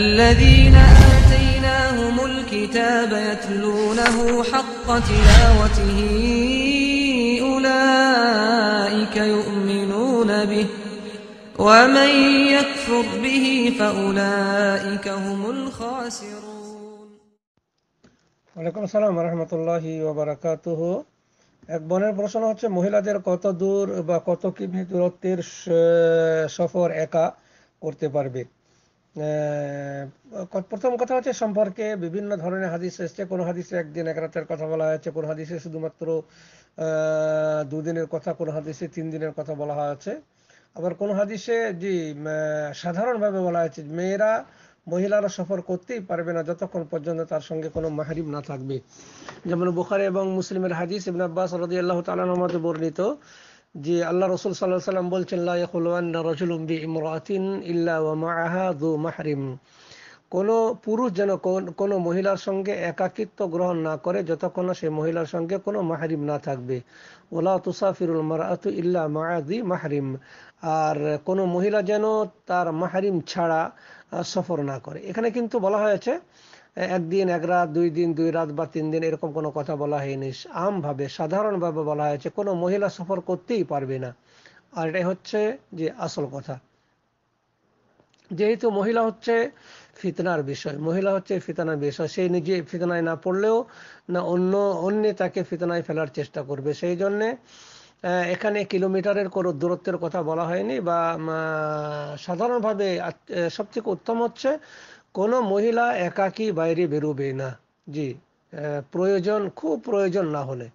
الذين آتيناهم الكتاب يتلونه حق تلاوته أولئك يؤمنون به ومن يكفر به فأولئك هم الخاسرون ওয়ালাইকুম আসসালাম রহমতুল্লাহি ওবরাকাতুহ এক বোনের প্রশ্ন হচ্ছে মহিলাদের কত দূর বা কত কিমি দূরত্বের সফর একা করতে পারবে প্রথম কথা হচ্ছে সম্পর্কে বিভিন্ন ধরনের হাদিস এসছে কোনো হাদিসে একদিন এক রাতের কথা বলা হয়েছে কোনো হাদিসে শুধুমাত্র দুদিনের কথা কোনো হাদিসে তিন দিনের কথা বলা হয়েছে আবার কোনো হাদিসে জি সাধারণভাবে বলা হয়েছে মেয়েরা মহিলারা সফর করতেই পারবে না যতক্ষণ পর্যন্ত তার সঙ্গে কোনো মাহারিম না থাকবে যেমন বুখারে এবং মুসলিমের হাদিস ইবন আব্বাস রদি আল্লাহ তালানহমতে বর্ণিত যে আল্লাহ রসুল সাল্লাহ সাল্লাম বলছেন লাইকুলান্না রজুলুম ইমরাতিন ইল্লা ওয়া পুরুষ যেন কোন মহিলার সঙ্গে একাকিত্ব গ্রহণ না করে যতক্ষণ না সেই মহিলার সঙ্গে কোনো মাহরিম না থাকবে ওলা তুসাফিরুল মারাতু ইল্লা মায়াদি মাহরিম আর কোন মহিলা যেন তার মাহরিম ছাড়া সফর না করে এখানে কিন্তু বলা হয়েছে একদিন এক রাত দুই দিন দুই রাত বা তিন দিন এরকম কোনো কথা বলা হয়নি আমভাবে সাধারণভাবে বলা হয়েছে কোনো মহিলা সফর করতেই পারবে না আর এটাই হচ্ছে যে আসল কথা যেহেতু মহিলা হচ্ছে ফিতনার বিষয় মহিলা হচ্ছে ফিতনার বিষয় সে নিজে ফিতনায় না পড়লেও না অন্য অন্য তাকে ফিতনায় ফেলার চেষ্টা করবে সেই জন্যে এখানে কিলোমিটারের কোনো দূরত্বের কথা বলা হয়নি বা সাধারণভাবে সবথেকে উত্তম হচ্ছে কোনো মহিলা একাকী বাইরে বেরোবে না জি প্রয়োজন খুব প্রয়োজন না হলে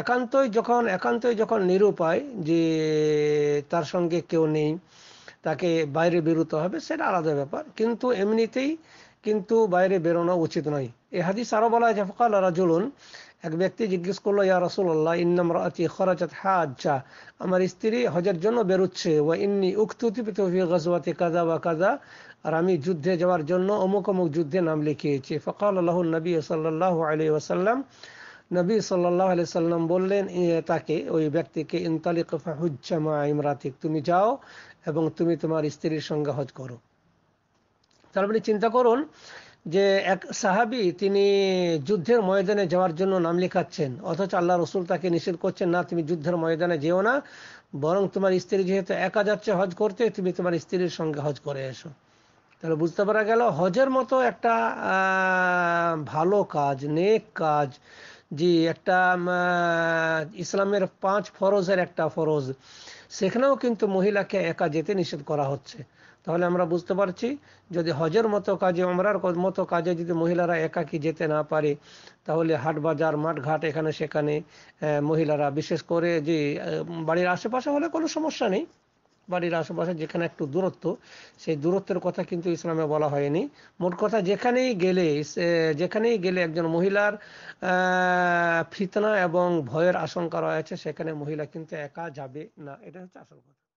একান্তই যখন একান্তই যখন নিরুপায় যে তার সঙ্গে কেউ নেই তাকে বাইরে বেরোতে হবে সেটা আলাদা ব্যাপার কিন্তু এমনিতেই কিন্তু বাইরে বেরোনো উচিত নয় এ হাদিস আরো বলা হয়েছে ফকাল জুলুন এক ব্যক্তি জিজ্ঞেস করলো ইয়া রসুল্লাহ ইন্নাম রাতি হা আচ্ছা আমার স্ত্রী হজের জন্য বেরোচ্ছে ওয়া ইন্নি উক্তুতি গজওয়াতে কাজা বা কাজা আর আমি যুদ্ধে যাওয়ার জন্য অমুক অমুক যুদ্ধে নাম লিখিয়েছি ফকাল আল্লাহ নবী সাল্লাহ আলি ওসাল্লাম নবী সাল্লাহ আলি সাল্লাম বললেন তাকে ওই ব্যক্তিকে ইনতালিক ফাহুজ্জামা ইমরাতিক তুমি যাও এবং তুমি তোমার স্ত্রীর সঙ্গে হজ করো তাহলে আপনি চিন্তা করুন যে এক সাহাবি তিনি যুদ্ধের ময়দানে যাওয়ার জন্য নাম লেখাচ্ছেন অথচ আল্লাহ রসুল তাকে নিষেধ করছেন না তুমি যুদ্ধের ময়দানে যেও না বরং তোমার স্ত্রী যেহেতু একা যাচ্ছে হজ করতে তুমি তোমার স্ত্রীর সঙ্গে হজ করে এসো তাহলে বুঝতে পারা গেল হজের মতো একটা ভালো কাজ নেক কাজ জি একটা ইসলামের পাঁচ ফরজের একটা ফরজ সেখানেও কিন্তু মহিলাকে একা যেতে নিষেধ করা হচ্ছে তাহলে আমরা বুঝতে পারছি যদি হজের মতো কাজে অমরার মতো কাজে যদি মহিলারা একাকি যেতে না পারে তাহলে হাট বাজার মাঠঘাট এখানে সেখানে মহিলারা বিশেষ করে যে বাড়ির আশেপাশে হলে কোনো সমস্যা নেই বাড়ির আশেপাশে যেখানে একটু দূরত্ব সেই দূরত্বের কথা কিন্তু ইসলামে বলা হয়নি মোট কথা যেখানেই গেলে যেখানেই গেলে একজন মহিলার ফিতনা এবং ভয়ের আশঙ্কা রয়েছে সেখানে মহিলা কিন্তু একা যাবে না এটা হচ্ছে আসল কথা